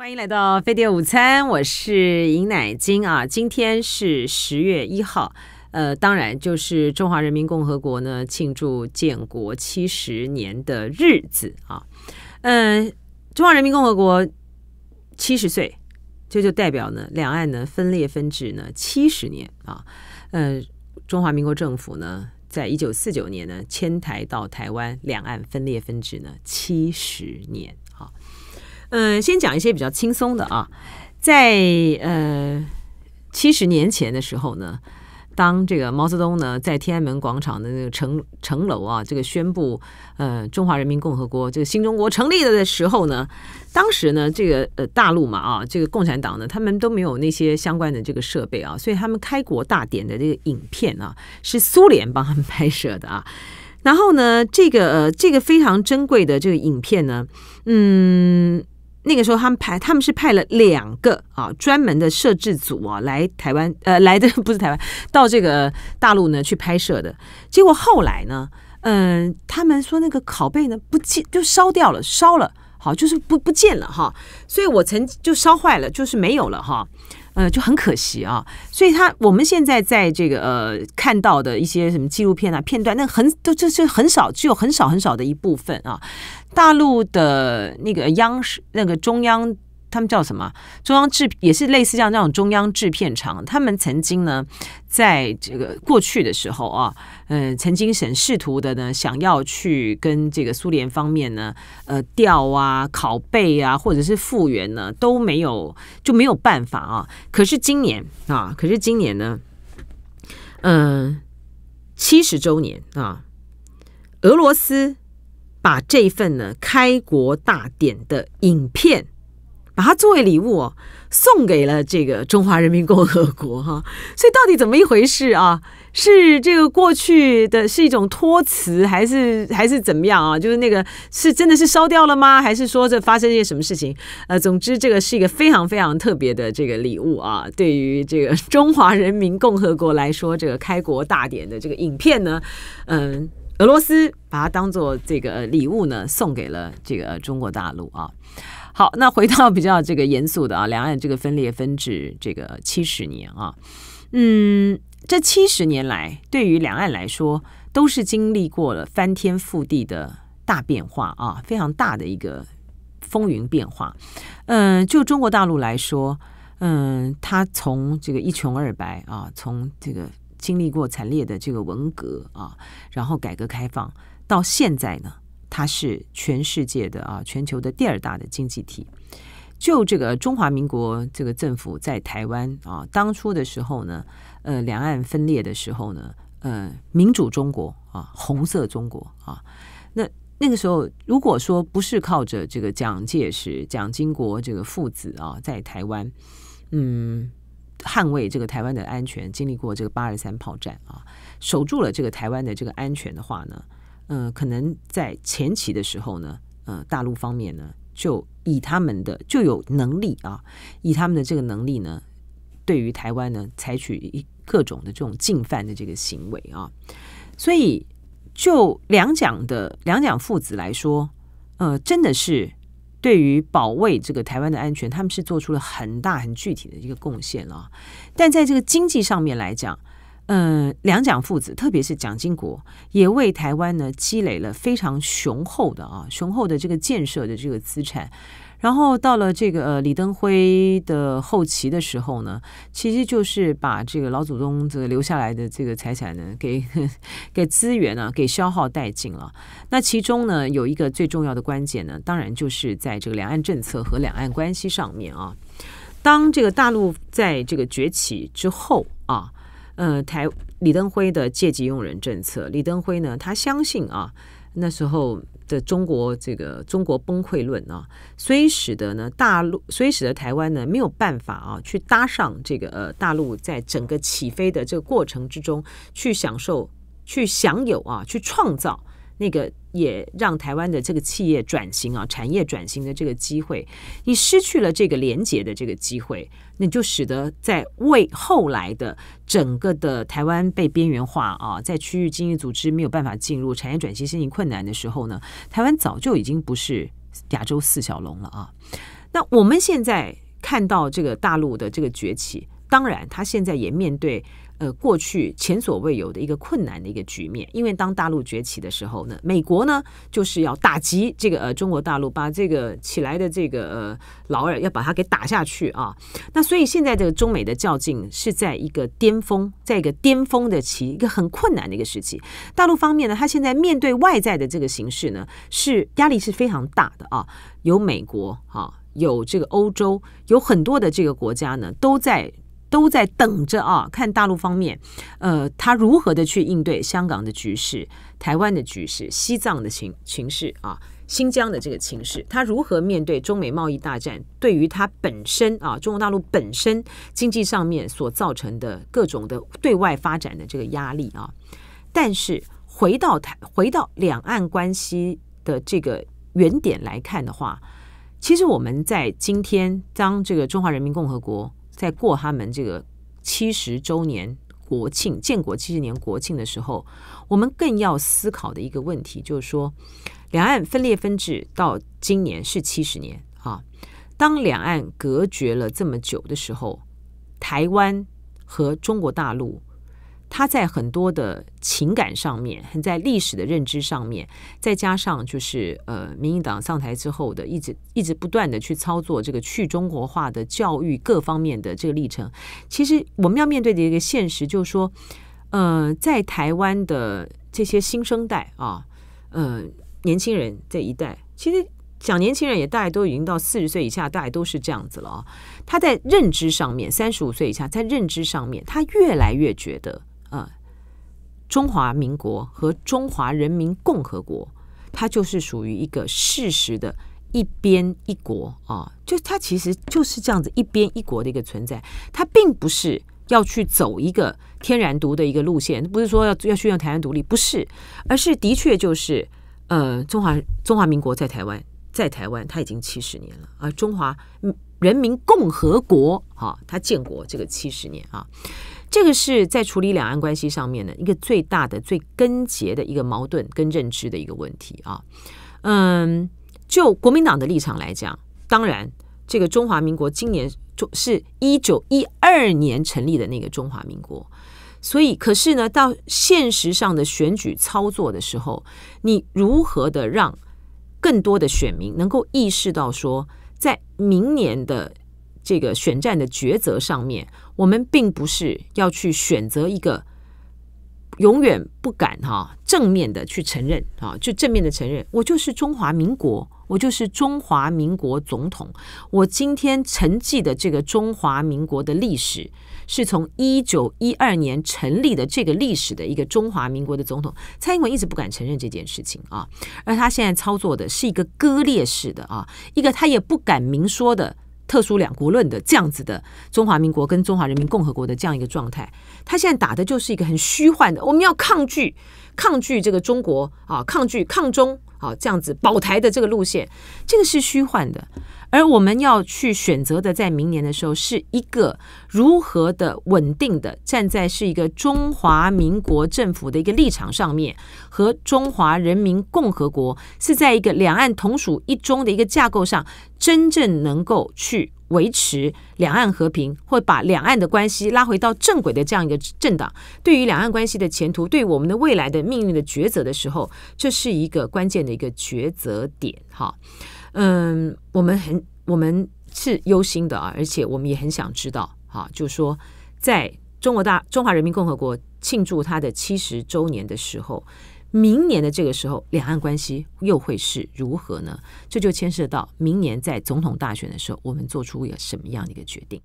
欢迎来到飞碟午餐，我是尹乃金啊。今天是十月一号，呃，当然就是中华人民共和国呢庆祝建国七十年的日子啊。嗯，中华人民共和国七十岁，这就代表呢两岸呢分裂分治呢七十年啊。嗯，中华民国政府呢在一九四九年呢迁台到台湾，两岸分裂分治呢七十年。嗯，先讲一些比较轻松的啊，在呃七十年前的时候呢，当这个毛泽东呢在天安门广场的那个城城楼啊，这个宣布呃中华人民共和国这个新中国成立了的时候呢，当时呢这个呃大陆嘛啊，这个共产党呢，他们都没有那些相关的这个设备啊，所以他们开国大典的这个影片啊，是苏联帮他们拍摄的啊。然后呢，这个呃这个非常珍贵的这个影片呢，嗯。那个时候他们派他们是派了两个啊专门的摄制组啊来台湾呃来的不是台湾到这个大陆呢去拍摄的，结果后来呢嗯他们说那个拷贝呢不见就烧掉了烧了好就是不不见了哈，所以我曾就烧坏了就是没有了哈。呃，就很可惜啊，所以他我们现在在这个呃看到的一些什么纪录片啊片段，那很都这是很少，只有很少很少的一部分啊，大陆的那个央视那个中央。他们叫什么？中央制也是类似像这种中央制片厂。他们曾经呢，在这个过去的时候啊，呃，曾经很试图的呢，想要去跟这个苏联方面呢，呃，调啊、拷贝啊，或者是复原呢，都没有就没有办法啊。可是今年啊，可是今年呢，嗯，七十周年啊，俄罗斯把这份呢开国大典的影片。把它作为礼物送给了这个中华人民共和国，哈，所以到底怎么一回事啊？是这个过去的是一种托词，还是还是怎么样啊？就是那个是真的是烧掉了吗？还是说这发生一些什么事情？呃，总之这个是一个非常非常特别的这个礼物啊，对于这个中华人民共和国来说，这个开国大典的这个影片呢，嗯，俄罗斯把它当做这个礼物呢送给了这个中国大陆啊。好，那回到比较这个严肃的啊，两岸这个分裂分治这个七十年啊，嗯，这七十年来，对于两岸来说，都是经历过了翻天覆地的大变化啊，非常大的一个风云变化。嗯，就中国大陆来说，嗯，他从这个一穷二白啊，从这个经历过惨烈的这个文革啊，然后改革开放到现在呢。它是全世界的啊，全球的第二大的经济体。就这个中华民国这个政府在台湾啊，当初的时候呢，呃，两岸分裂的时候呢，呃，民主中国啊，红色中国啊，那那个时候如果说不是靠着这个蒋介石、蒋经国这个父子啊，在台湾，嗯，捍卫这个台湾的安全，经历过这个八二三炮战啊，守住了这个台湾的这个安全的话呢？呃，可能在前期的时候呢，呃，大陆方面呢，就以他们的就有能力啊，以他们的这个能力呢，对于台湾呢，采取各种的这种进犯的这个行为啊，所以就两蒋的两蒋父子来说，呃，真的是对于保卫这个台湾的安全，他们是做出了很大很具体的一个贡献了。但在这个经济上面来讲，嗯，两蒋父子，特别是蒋经国，也为台湾呢积累了非常雄厚的啊雄厚的这个建设的这个资产。然后到了这个李登辉的后期的时候呢，其实就是把这个老祖宗这个留下来的这个财产呢，给 给资源呢，给消耗殆尽了。那其中呢，有一个最重要的关键呢，当然就是在这个两岸政策和两岸关系上面啊。当这个大陆在这个崛起之后啊。呃，台李登辉的借机用人政策，李登辉呢，他相信啊，那时候的中国这个中国崩溃论啊，所以使得呢大陆，所以使得台湾呢没有办法啊去搭上这个呃大陆在整个起飞的这个过程之中去享受、去享有啊、去创造那个。也让台湾的这个企业转型啊，产业转型的这个机会，你失去了这个连接的这个机会，那就使得在为后来的整个的台湾被边缘化啊，在区域经济组织没有办法进入，产业转型升级困难的时候呢，台湾早就已经不是亚洲四小龙了啊。那我们现在看到这个大陆的这个崛起，当然它现在也面对。呃，过去前所未有的一个困难的一个局面，因为当大陆崛起的时候呢，美国呢就是要打击这个呃中国大陆，把这个起来的这个呃老二要把它给打下去啊。那所以现在这个中美的较劲是在一个巅峰，在一个巅峰的期，一个很困难的一个时期。大陆方面呢，他现在面对外在的这个形势呢，是压力是非常大的啊，有美国啊，有这个欧洲，有很多的这个国家呢都在。都在等着啊，看大陆方面，呃，他如何的去应对香港的局势、台湾的局势、西藏的情情势啊、新疆的这个情势，他如何面对中美贸易大战，对于他本身啊，中国大陆本身经济上面所造成的各种的对外发展的这个压力啊。但是回到台，回到两岸关系的这个原点来看的话，其实我们在今天当这个中华人民共和国。在过他们这个七十周年国庆、建国七十年国庆的时候，我们更要思考的一个问题就是说，两岸分裂分治到今年是七十年啊。当两岸隔绝了这么久的时候，台湾和中国大陆。他在很多的情感上面，很在历史的认知上面，再加上就是呃，民进党上台之后的，一直一直不断的去操作这个去中国化的教育各方面的这个历程。其实我们要面对的一个现实就是说，呃，在台湾的这些新生代啊，呃，年轻人这一代，其实讲年轻人也大概都已经到四十岁以下，大概都是这样子了啊。他在认知上面，三十五岁以下，在认知上面，他越来越觉得。中华民国和中华人民共和国，它就是属于一个事实的一边一国啊，就它其实就是这样子一边一国的一个存在，它并不是要去走一个天然独的一个路线，不是说要要宣扬台湾独立，不是，而是的确就是呃中华中华民国在台湾在台湾它已经七十年了，而中华人民共和国哈，它建国这个七十年啊。这个是在处理两岸关系上面的一个最大的最根结的一个矛盾跟认知的一个问题啊，嗯，就国民党的立场来讲，当然这个中华民国今年中是一九一二年成立的那个中华民国，所以可是呢，到现实上的选举操作的时候，你如何的让更多的选民能够意识到说，在明年的这个选战的抉择上面。我们并不是要去选择一个永远不敢哈正面的去承认啊，就正面的承认，我就是中华民国，我就是中华民国总统，我今天承继的这个中华民国的历史，是从一九一二年成立的这个历史的一个中华民国的总统，蔡英文一直不敢承认这件事情啊，而他现在操作的是一个割裂式的啊，一个他也不敢明说的。特殊两国论的这样子的中华民国跟中华人民共和国的这样一个状态，他现在打的就是一个很虚幻的，我们要抗拒抗拒这个中国啊，抗拒抗中啊这样子保台的这个路线，这个是虚幻的。而我们要去选择的，在明年的时候，是一个如何的稳定的站在是一个中华民国政府的一个立场上面，和中华人民共和国是在一个两岸同属一中的一个架构上，真正能够去维持两岸和平，或把两岸的关系拉回到正轨的这样一个政党，对于两岸关系的前途，对我们的未来的命运的抉择的时候，这是一个关键的一个抉择点，哈。嗯，我们很我们是忧心的啊，而且我们也很想知道啊，就说在中国大中华人民共和国庆祝它的七十周年的时候，明年的这个时候，两岸关系又会是如何呢？这就牵涉到明年在总统大选的时候，我们做出一个什么样的一个决定。